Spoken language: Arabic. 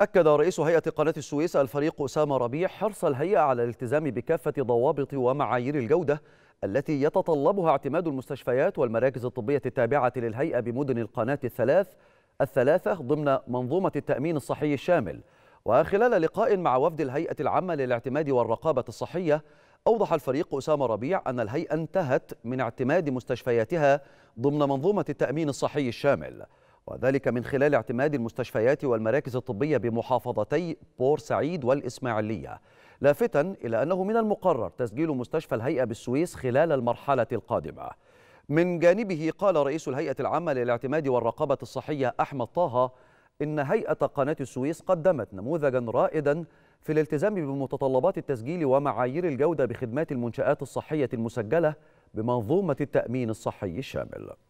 أكد رئيس هيئة قناة السويس الفريق أسامة ربيع حرص الهيئة على الالتزام بكافة ضوابط ومعايير الجودة التي يتطلبها اعتماد المستشفيات والمراكز الطبية التابعة للهيئة بمدن القناة الثلاث الثلاثة ضمن منظومة التأمين الصحي الشامل وخلال لقاء مع وفد الهيئة العامة للاعتماد والرقابة الصحية أوضح الفريق أسامة ربيع أن الهيئة انتهت من اعتماد مستشفياتها ضمن منظومة التأمين الصحي الشامل وذلك من خلال اعتماد المستشفيات والمراكز الطبية بمحافظتي بورسعيد والإسماعيلية لافتا إلى أنه من المقرر تسجيل مستشفى الهيئة بالسويس خلال المرحلة القادمة من جانبه قال رئيس الهيئة العامة للاعتماد والرقابة الصحية أحمد طه إن هيئة قناة السويس قدمت نموذجا رائدا في الالتزام بمتطلبات التسجيل ومعايير الجودة بخدمات المنشآت الصحية المسجلة بمنظومة التأمين الصحي الشامل